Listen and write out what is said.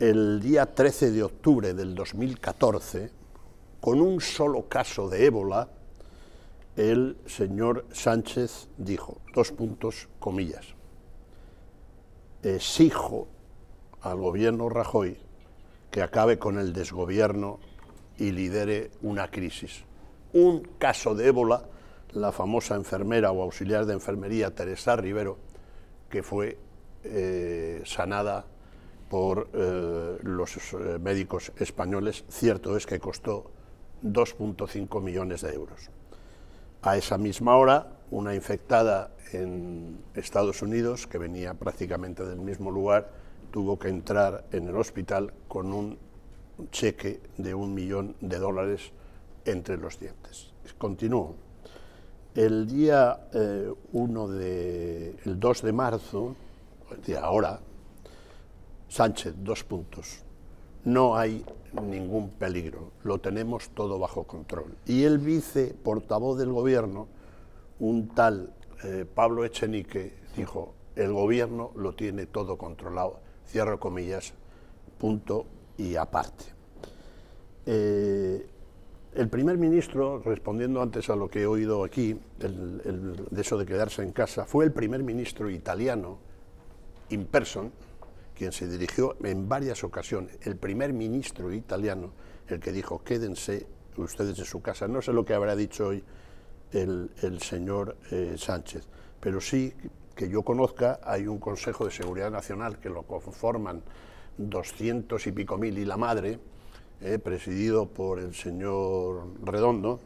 el día 13 de octubre del 2014, con un solo caso de ébola, el señor Sánchez dijo, dos puntos, comillas, exijo al gobierno Rajoy que acabe con el desgobierno y lidere una crisis. Un caso de ébola, la famosa enfermera o auxiliar de enfermería Teresa Rivero, que fue eh, sanada por eh, los eh, médicos españoles, cierto es que costó 2.5 millones de euros. A esa misma hora, una infectada en Estados Unidos, que venía prácticamente del mismo lugar, tuvo que entrar en el hospital con un cheque de un millón de dólares entre los dientes. Continúo. El día eh, de, el 2 de marzo, ahora, Sánchez, dos puntos. No hay ningún peligro, lo tenemos todo bajo control. Y el vice portavoz del gobierno, un tal eh, Pablo Echenique, dijo, el gobierno lo tiene todo controlado, cierro comillas, punto y aparte. Eh, el primer ministro, respondiendo antes a lo que he oído aquí, de eso de quedarse en casa, fue el primer ministro italiano, in person, quien se dirigió en varias ocasiones, el primer ministro italiano, el que dijo quédense ustedes en su casa. No sé lo que habrá dicho hoy el, señor eh, Sánchez, pero sí que yo conozca hay un Consejo de Seguridad Nacional que lo conforman doscientos y pico mil y la madre, eh, presidido por el señor Redondo,